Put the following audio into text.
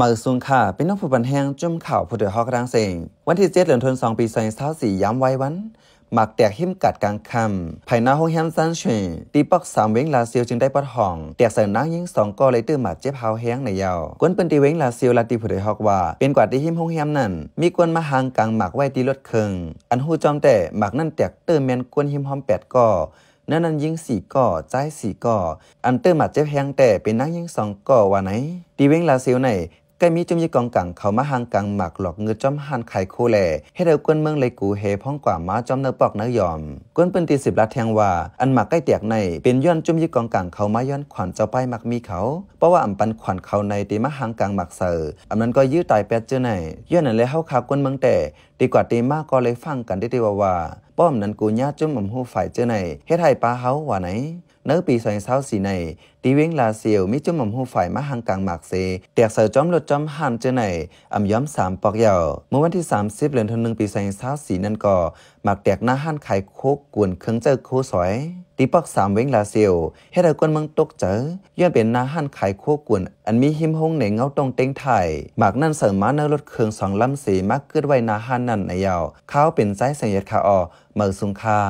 มาซุงค่ะเป็นน้อผู้บันแห้งจุ่มข่าวผู้เดือดฮอกรังเสงวันที่เจ็ดเดือนธันวาคมปีสองพันสี่ย้ำไว้วัน หมักแตกหิมกัดกลางคำภายหน้าห้องแฮมซันเฉยตีปอกสามเว้งลาเซียวจึงได้ปัดห้องแตกใส่นางยิงสองกอเลยตื้อหมัดเจ็บเฮาแห้งในยาวกวนเป็นตีเว้งลาเซียวลาตีผู้เดือดฮอกว่า เป็นกว่าตีหิมห้องแฮมนั่นมีกวนมาหางกลางหมักไว้ตีรถเคืองอันหูจอมแต่หมักนั่นแตกเติมแมนกวนหิมหอมแปดก่อนั่นนั้นยิงสี่ก่อใจสี่ก่ออันเติมหมัดเจ็บแหงแต่เป็นนังยิงสองก่อว่าไหนตีเว้งลาเซียวไหนแต่มีจุมยีกองกังเขามาหางกังหมักหลอกเงือจอมหันไข่คู่แลให้เดากวนเมืองเลยกูเฮพ้องกว่ามาจอมเนื้อปอกเนอยอมกวนเป็นตีสิบลัดแทงว่าอันหมักใกล้เตียกในเป็นย้อนจุมยีกองกังเขามาย้อนขวัญเจ้าไปหมักมีเขาเพราะว่าอำปันขวัญเขาในตีมาหางกังหมักเสออันนั้นก็ยื้อตายแปดเจ้าในย้อนนั้นเลยเฮาขากวนเมืองแต่ดีกว่าตีมากก็เลยฟังกันได้ดีว่าว่าป้อมนั้นกูญาจุ่มอำหูฝ่ายเจ้าในเฮ็ดให้ปลาเฮาว่าไหนนื้อปีสง2024ใน ตีเวงลาเซียวมิจุมม่อมหูฝ่ายมาหังกลางหมากเซเตียกเสือจอมรถจอมหันเจอไหนอ่ำย้อมสามปอกยาวเมื่อวันที่30เดือนธันวาคมปีสง2 0สีนั่นก่อหมากแตกหน้าหันไข่โคกกวนเครื่องเจอโคสอยตีปอกสามเวงลาเซียวเฮ็ดให้คนเมืองตกเจอย้อนเป็นหน้าหันไข่โคกกวนอันมีหิมหงในเงาตรงเต็งไทยหมากนั่นเสริมมาเนื้อรถเครื่องสองลำสีมากเกิดไว้หน้าหันนั่นในยาวเขาเป็นใจสัญญาขาออเมืองสุงค่า